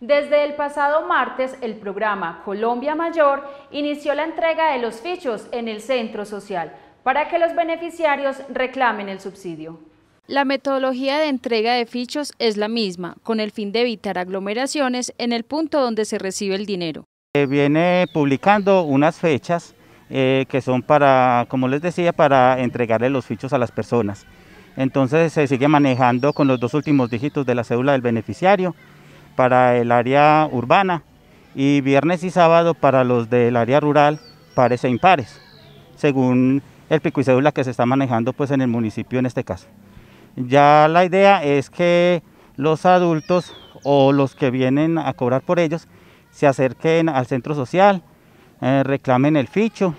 Desde el pasado martes, el programa Colombia Mayor inició la entrega de los fichos en el centro social para que los beneficiarios reclamen el subsidio. La metodología de entrega de fichos es la misma, con el fin de evitar aglomeraciones en el punto donde se recibe el dinero. Se viene publicando unas fechas eh, que son para, como les decía, para entregarle los fichos a las personas. Entonces se sigue manejando con los dos últimos dígitos de la cédula del beneficiario para el área urbana y viernes y sábado para los del área rural, pares e impares, según el pico y cédula que se está manejando pues en el municipio en este caso. Ya la idea es que los adultos o los que vienen a cobrar por ellos se acerquen al centro social, eh, reclamen el ficho,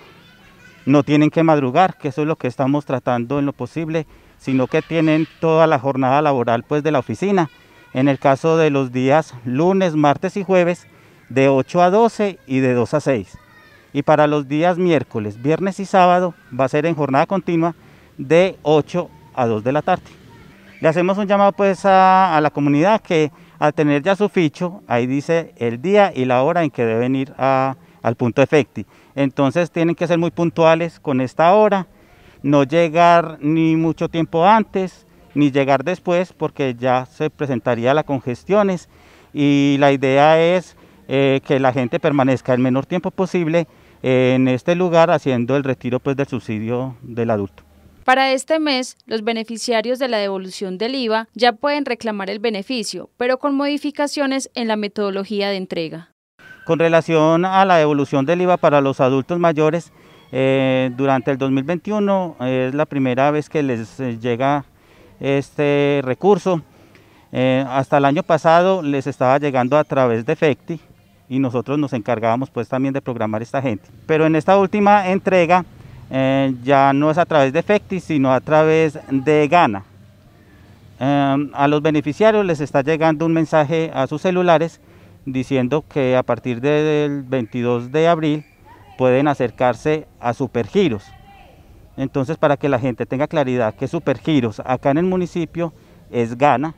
no tienen que madrugar, que eso es lo que estamos tratando en lo posible, sino que tienen toda la jornada laboral pues de la oficina, en el caso de los días lunes, martes y jueves, de 8 a 12 y de 2 a 6. Y para los días miércoles, viernes y sábado va a ser en jornada continua de 8 a 2 de la tarde. Le hacemos un llamado pues a, la comunidad que al tener ya su ficho, ahí dice el día y la hora en que deben ir al punto efecti. Entonces tienen que ser muy puntuales con esta hora, no llegar ni mucho tiempo antes, ni llegar después porque ya se presentaría la congestiones y la idea es eh, que la gente permanezca el menor tiempo posible eh, en este lugar haciendo el retiro pues, del subsidio del adulto. Para este mes, los beneficiarios de la devolución del IVA ya pueden reclamar el beneficio, pero con modificaciones en la metodología de entrega. Con relación a la devolución del IVA para los adultos mayores, eh, durante el 2021 es la primera vez que les llega este recurso. Eh, hasta el año pasado les estaba llegando a través de FECTI y nosotros nos encargábamos pues también de programar esta gente. Pero en esta última entrega eh, ya no es a través de FECTI, sino a través de Gana. Eh, a los beneficiarios les está llegando un mensaje a sus celulares diciendo que a partir del 22 de abril pueden acercarse a Supergiros entonces, para que la gente tenga claridad que Supergiros acá en el municipio es Gana,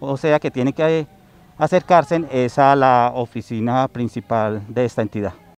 o sea que tiene que eh, acercarse es a la oficina principal de esta entidad.